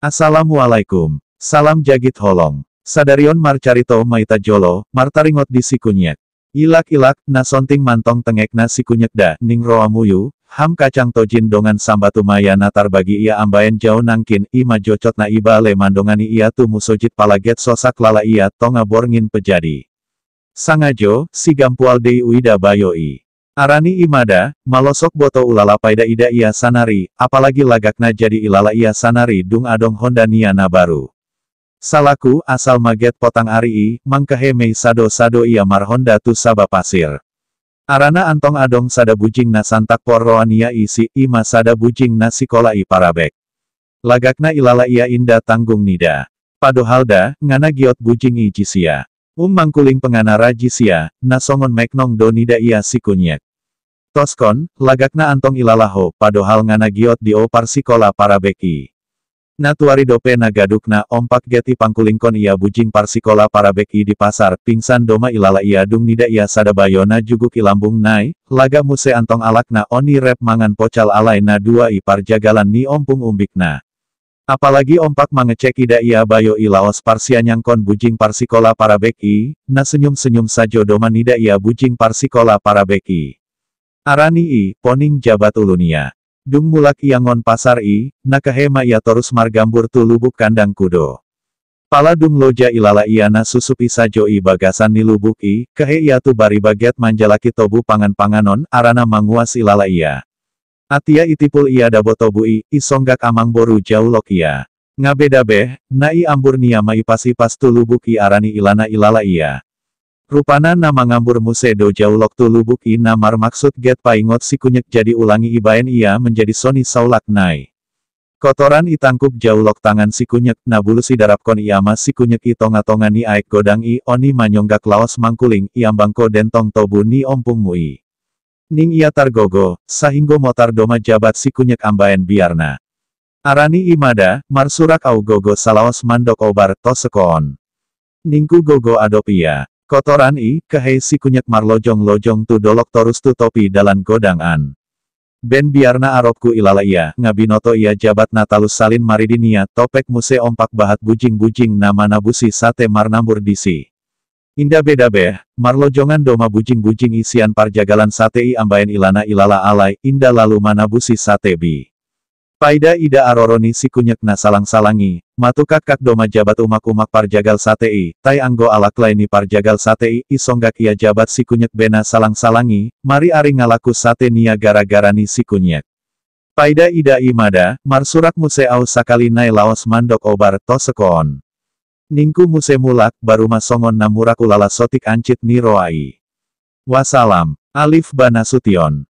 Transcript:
Assalamualaikum. Salam jagit holong. Sadarion marcarito maita jolo, martaringot di sikunyek. Ilak-ilak, nasonting mantong tengek nasi kunyek da, ning muyu. ham kacang tojin dongan sambatu maya natar bagi ia ambayan jauh nangkin, ima jocot na iba le mandongani ia tu musojit palaget sosak lala ia tonga borngin pejadi. Sangajo, si gampual dei uida bayoi. Arani Imada, malosok boto ulala paida ida ia sanari, apalagi lagakna jadi ilala ia sanari dung adong honda niana baru. Salaku asal maget potang arii, mei sado sado ia honda tu saba pasir. Arana antong adong sada bujing na santak porroania isi, ima sada bujing na sikola i parabek. Lagakna ilala ia inda tanggung nida. Padohalda, ngana giot bujing i jisia. Um Mangkuling Pengana Rajisia, Nasongon Meknong Donida Ia sikunyek. Toskon, Lagakna Antong Ilalaho, Padohal Ngana Giot Dio Parsikola Parabeki. Natuari dope nagadukna ompak geti pangkulingkon ia bujing parsikola parabeki di pasar, pingsan doma ilala ia dung nida ia sadabayona juguk ilambung nai, laga muse antong alakna oni rep mangan pocal alaina dua ipar jagalan ni ompung umbikna. Apalagi ompak mengecek ida ia bayo ilaos nyangkon bujing parsikola para beki, na senyum-senyum sajo doman ida ia bujing parsikola para beki. Arani i, poning jabat ulunia. Dung mulak iangon pasar i, na kehema ia torus margambur tu lubuk kandang kudo. Pala dung loja ilala iana susupi sajo i bagasan ni lubuk i, kehe ia tu bari baget manjalaki tobu pangan-panganon arana manguas ilala ia. Atia itipul ia dabotobui, isonggak amang boru jau lokia. Ngabedabeh, nai ambur niyama ipasipas tulubuki arani ilana ilala ia. Rupana nama ngambur musedo jau lok tulubuki namar maksud get paingot kunyek jadi ulangi ibaen ia menjadi soni saulak nai. Kotoran itangkup jau lok tangan si kunyek nabulu si darapkon iama kunyek itonga-tonga ni aek godang i oni manyonggak lawas mangkuling iambangko dentong tobu ni ompung mui. Ning ia targogo, sahinggo motar doma jabat sikunyek ambaen biarna. Arani imada, marsurak au gogo salawas mandok obar to Ningku gogo adopia. Kotoran i, kehei sikunyek marlojong lojong tu dolok torus tu topi dalan an. Ben biarna arobku ilala ia, ngabinoto ia jabat natalus salin maridinia, topek muse ompak bahat bujing-bujing nama nabusi sate marnambur disi. Indah beda Marlo Jongan doma bujing-bujing isian parjagalan satei Ambayan ilana ilala alai, Indah lalu manabusi sate bi. Paida ida aroroni sikunyek na salang-salangi, matukak kak doma jabat umak-umak parjagal satei, tai anggo alak laini parjagal satei, isonggak ia jabat sikunyek bena salang-salangi, mari Ari ngalaku sate nia gara-gara ni sikunyek. Paida ida imada, marsurak museau sakali nai laos mandok obar tosekon. Ningku musemulak, baru masongon namuraku lala sotik ancit niroai. Wasalam, Alif Banasution.